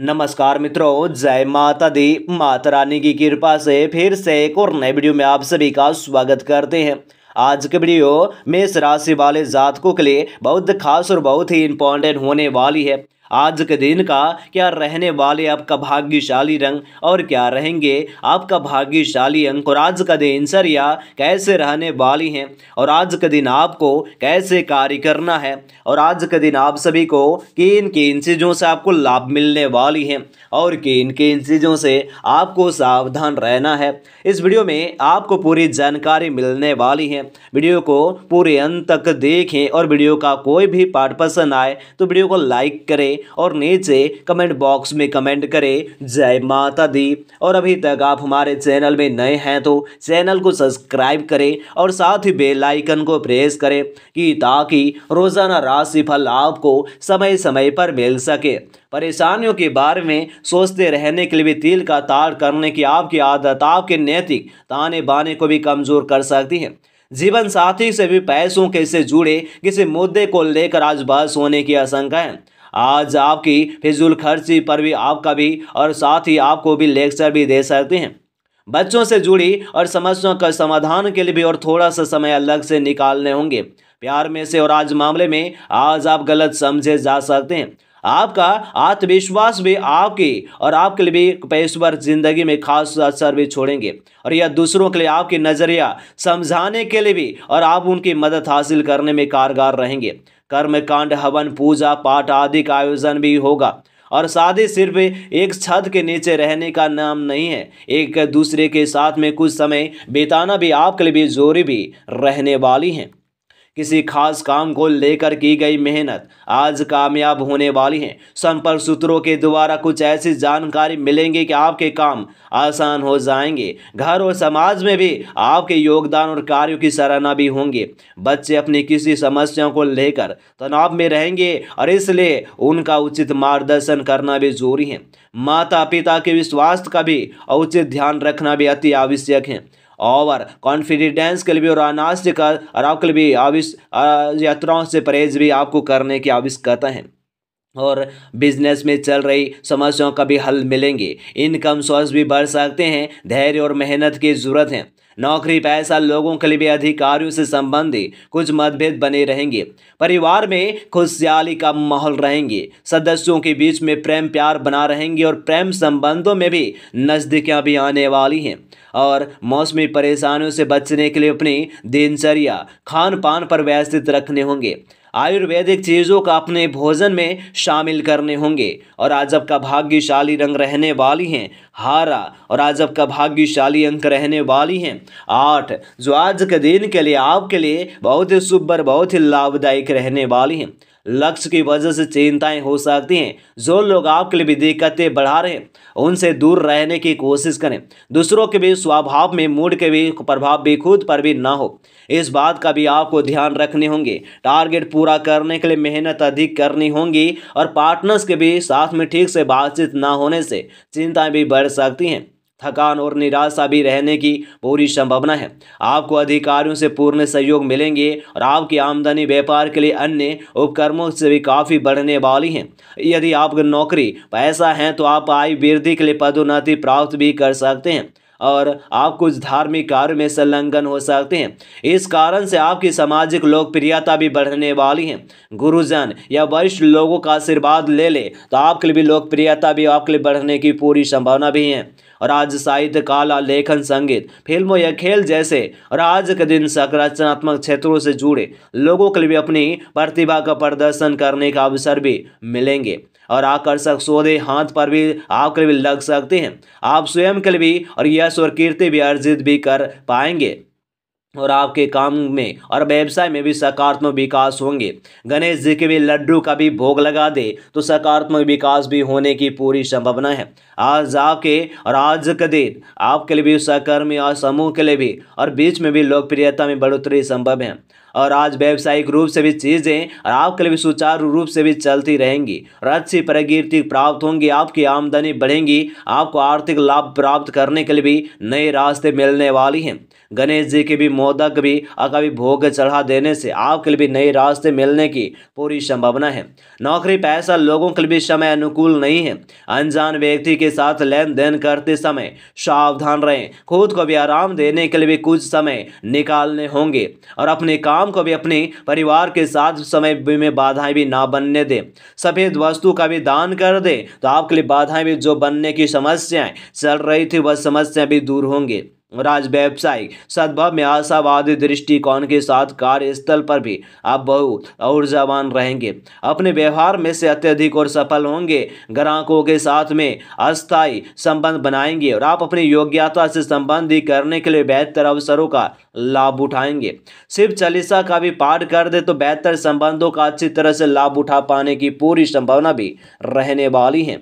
नमस्कार मित्रों जय माता दी माता रानी की कृपा से फिर से एक और नए वीडियो में आप सभी का स्वागत करते हैं आज के वीडियो मेष राशि वाले जातकों के लिए बहुत खास और बहुत ही इंपॉर्टेंट होने वाली है आज के दिन का क्या रहने वाले आपका भाग्यशाली रंग और क्या रहेंगे आपका भाग्यशाली अंक और आज का दिन सरिया कैसे रहने वाली हैं और आज का दिन आपको कैसे कार्य करना है और आज का दिन आप सभी को किन किन चीज़ों से आपको लाभ मिलने वाली हैं और किन किन चीज़ों से आपको सावधान रहना है इस वीडियो में आपको पूरी जानकारी मिलने वाली है वीडियो को पूरे अंत तक देखें और वीडियो का कोई भी पार्ट पसंद आए तो वीडियो को लाइक करें और नीचे कमेंट बॉक्स में कमेंट करें जय माता दी और अभी तक आप हमारे चैनल में नए हैं तो चैनल को सब्सक्राइब करें और साथ ही बेल आइकन को प्रेस करें कि ताकि रोज़ाना राशिफल आपको समय समय पर मिल सके परेशानियों के बारे में सोचते रहने के लिए भी तिल का ताड़ करने की आपकी आदत आपके नैतिक ताने बाने को भी कमज़ोर कर सकती है जीवन साथी से भी पैसों के से जुड़े किसी मुद्दे को लेकर आज बहस होने की आशंका है आज आपकी फिजूल खर्ची पर भी आपका भी और साथ ही आपको भी लेक्चर भी दे सकते हैं बच्चों से जुड़ी और समस्याओं का समाधान के लिए भी और थोड़ा सा समय अलग से निकालने होंगे प्यार में से और आज मामले में आज आप गलत समझे जा सकते हैं आपका आत्मविश्वास भी आपके और आपके लिए भी पेशवर जिंदगी में खास असर भी छोड़ेंगे और यह दूसरों के लिए आपकी नज़रिया समझाने के लिए भी और आप उनकी मदद हासिल करने में कारगर रहेंगे कर्मकांड हवन पूजा पाठ आदि का आयोजन भी होगा और शादी सिर्फ एक छत के नीचे रहने का नाम नहीं है एक दूसरे के साथ में कुछ समय बिताना भी आपके लिए भी जोरी भी रहने वाली हैं किसी खास काम को लेकर की गई मेहनत आज कामयाब होने वाली है संपर्क सूत्रों के द्वारा कुछ ऐसी जानकारी मिलेंगी कि आपके काम आसान हो जाएंगे घर और समाज में भी आपके योगदान और कार्यों की सराहना भी होंगे बच्चे अपनी किसी समस्या को लेकर तनाव में रहेंगे और इसलिए उनका उचित मार्गदर्शन करना भी जरूरी है माता पिता के स्वास्थ्य का भी उचित ध्यान रखना भी अति आवश्यक है और कॉन्फिडेंस के लिए और अनाज का और आपके लिए भी आविश यात्राओं से परहेज भी आपको करने की आवश्यकता है और बिजनेस में चल रही समस्याओं का भी हल मिलेंगे इनकम सोर्स भी बढ़ सकते हैं धैर्य और मेहनत की ज़रूरत है नौकरी पैसा लोगों के लिए भी अधिकारियों से संबंधित कुछ मतभेद बने रहेंगे परिवार में खुशहाली का माहौल रहेंगे सदस्यों के बीच में प्रेम प्यार बना रहेंगे और प्रेम संबंधों में भी नज़दीकियाँ भी आने वाली हैं और मौसमी परेशानियों से बचने के लिए अपनी दिनचर्या खान पान पर व्यवस्थित रखने होंगे आयुर्वेदिक चीज़ों का अपने भोजन में शामिल करने होंगे और आज आपका भाग्यशाली रंग रहने वाली हैं हारा और आज आपका भाग्यशाली अंक रहने वाली हैं आठ जो आज के दिन के लिए आपके लिए बहुत ही शुभ बहुत ही लाभदायक रहने वाली हैं लक्ष्य की वजह से चिंताएं हो सकती हैं जो लोग आपके लिए भी दिक्कतें बढ़ा रहे हैं उनसे दूर रहने की कोशिश करें दूसरों के भी स्वभाव में मूड के भी प्रभाव भी खुद पर भी ना हो इस बात का भी आपको ध्यान रखने होंगे टारगेट पूरा करने के लिए मेहनत अधिक करनी होगी और पार्टनर्स के भी साथ में ठीक से बातचीत ना होने से चिंताएँ भी बढ़ सकती हैं थकान और निराशा भी रहने की पूरी संभावना है आपको अधिकारियों से पूर्ण सहयोग मिलेंगे और आपकी आमदनी व्यापार के लिए अन्य उपक्रमों से भी काफ़ी बढ़ने वाली है यदि आपकी नौकरी पैसा है तो आप आय वृद्धि के लिए पदोन्नति प्राप्त भी कर सकते हैं और आप कुछ धार्मिक कार्य में संलग्न हो सकते हैं इस कारण से आपकी सामाजिक लोकप्रियता भी बढ़ने वाली है गुरुजन या वरिष्ठ लोगों का आशीर्वाद ले ले तो आपके लिए भी लोकप्रियता भी आपके लिए बढ़ने की पूरी संभावना भी है और आज साहित्य कला लेखन संगीत फिल्मों या खेल जैसे और आज के दिन सकारात्मक क्षेत्रों से जुड़े लोगों के लिए अपनी प्रतिभा का प्रदर्शन करने का अवसर भी मिलेंगे और आकर्षक सौदे हाथ पर भी आपके लिए लग सकते हैं आप स्वयं के लिए भी और यश और कीर्ति भी अर्जित भी कर पाएंगे और आपके काम में और व्यवसाय में भी सकारात्मक विकास होंगे गणेश जी के भी लड्डू का भी भोग लगा दे तो सकारात्मक विकास भी होने की पूरी संभावना है आज आपके और आज का दिन आपके लिए भी सहकर्मी और समूह के लिए भी और बीच में भी लोकप्रियता में बढ़ोतरी संभव है और आज व्यावसायिक रूप से भी चीज़ें और आपके लिए भी सुचारू रूप से भी चलती रहेंगी और अच्छी प्रकृति प्राप्त होंगी आपकी आमदनी बढ़ेंगी आपको आर्थिक लाभ प्राप्त करने के लिए भी नए रास्ते मिलने वाली हैं गणेश जी के भी मोदक भी और कभी भोग चढ़ा देने से आपके लिए भी नए रास्ते मिलने की पूरी संभावना है नौकरी पैसा लोगों के लिए भी समय अनुकूल नहीं है अनजान व्यक्ति के साथ लेन देन करते समय सावधान रहें खुद को भी आराम देने के लिए भी कुछ समय निकालने होंगे और अपने काम शाम को भी अपने परिवार के साथ समय में बाधाएं भी ना बनने दें सफ़ेद वस्तु का भी दान कर दें तो आपके लिए बाधाएं भी जो बनने की समस्याएं चल रही थी वह समस्या भी दूर होंगी राज व्यवसायिक सद्भाव में आशावादी दृष्टिकोण के साथ कार्यस्थल पर भी आप और ऊर्जावान रहेंगे अपने व्यवहार में से अत्यधिक और सफल होंगे ग्राहकों के साथ में अस्थायी संबंध बनाएंगे और आप अपनी योग्यता से संबंधित करने के लिए बेहतर अवसरों का लाभ उठाएंगे शिव चालीसा का भी पाठ कर दे तो बेहतर संबंधों का अच्छी तरह से लाभ उठा पाने की पूरी संभावना भी रहने वाली है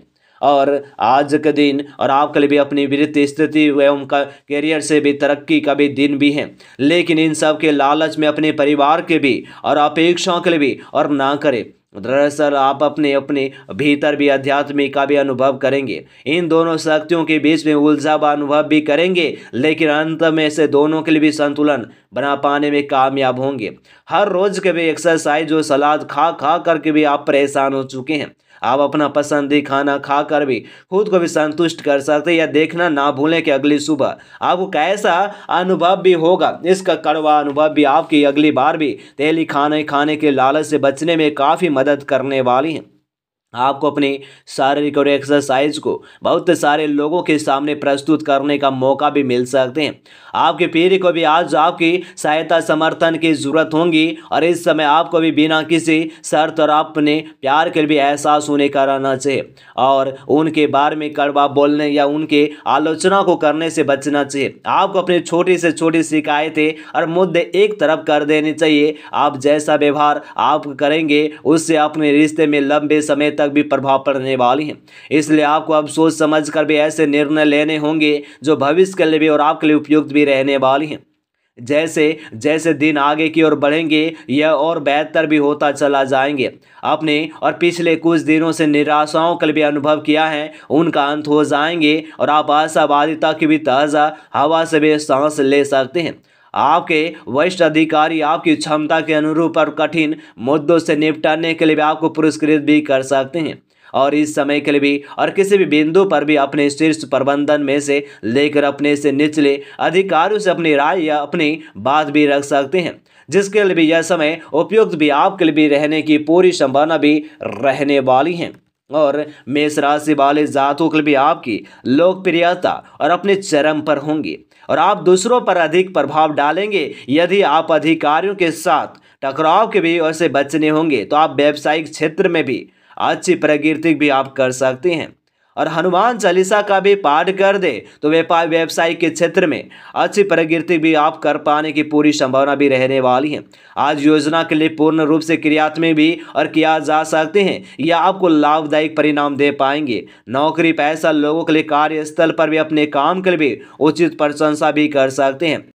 और आज के दिन और आपके लिए भी अपनी वित्तीय स्थिति एवं करियर से भी तरक्की का भी दिन भी है लेकिन इन सब के लालच में अपने परिवार के भी और अपेक्षाओं के लिए भी और ना करें दरअसल आप अपने अपने भीतर भी आध्यात्मिक का भी अनुभव करेंगे इन दोनों शक्तियों के बीच में उलझा व अनुभव भी करेंगे लेकिन अंत में से दोनों के लिए भी संतुलन बना पाने में कामयाब होंगे हर रोज के भी एक्सरसाइज और सलाद खा खा करके भी आप परेशान हो चुके हैं आप अपना पसंदी खाना खाकर भी खुद को भी संतुष्ट कर सकते या देखना ना भूलें कि अगली सुबह आपको कैसा अनुभव भी होगा इसका कड़वा अनुभव भी आपकी अगली बार भी तेली खाने खाने के लालच से बचने में काफ़ी मदद करने वाली हैं आपको अपने शारीरिक और एक्सरसाइज को बहुत सारे लोगों के सामने प्रस्तुत करने का मौका भी मिल सकते हैं आपके पीढ़ी को भी आज आपकी सहायता समर्थन की ज़रूरत होगी और इस समय आपको भी बिना किसी शर्त और अपने प्यार के भी एहसास का कराना चाहिए और उनके बारे में कड़वा बोलने या उनके आलोचना को करने से बचना चाहिए आपको अपनी छोटी से छोटी शिकायतें और मुद्दे एक तरफ कर देने चाहिए आप जैसा व्यवहार आप करेंगे उससे अपने रिश्ते में लंबे समय तक भी प्रभाव पड़ने वाली है इसलिए आपको अब सोच समझ कर भी ऐसे निर्णय लेने होंगे जो भविष्य के लिए भी और आपके लिए उपयुक्त भी रहने वाली हैं जैसे जैसे दिन आगे की ओर बढ़ेंगे यह और बेहतर भी होता चला जाएंगे अपने और पिछले कुछ दिनों से निराशाओं का भी अनुभव किया है उनका अंत हो जाएंगे और आप आशावादिता की भी ताज़ा हवा से भी सांस ले सकते हैं आपके वरिष्ठ अधिकारी आपकी क्षमता के अनुरूप और कठिन मुद्दों से निपटने के लिए भी आपको पुरस्कृत भी कर सकते हैं और इस समय के लिए भी और किसी भी बिंदु पर भी अपने शीर्ष प्रबंधन में से लेकर अपने से निचले अधिकारियों से अपनी राय या अपनी बात भी रख सकते हैं जिसके लिए भी यह समय उपयुक्त भी आपके लिए भी रहने की पूरी संभावना भी रहने वाली है और मेष राशि वाले जातों के लिए भी आपकी लोकप्रियता और अपने चरम पर होंगी और आप दूसरों पर अधिक प्रभाव डालेंगे यदि आप अधिकारियों के साथ टकराव के भी और से बचने होंगे तो आप व्यावसायिक क्षेत्र में भी अच्छी प्रकृति भी आप कर सकते हैं और हनुमान चालीसा का भी पाठ कर दे तो व्यापार व्यवसाय के क्षेत्र में अच्छी प्रगति भी आप कर पाने की पूरी संभावना भी रहने वाली है आज योजना के लिए पूर्ण रूप से क्रियात्मक भी और किया जा सकते हैं यह आपको लाभदायक परिणाम दे पाएंगे नौकरी पैसा लोगों के लिए कार्यस्थल पर भी अपने काम के लिए उचित प्रशंसा भी कर सकते हैं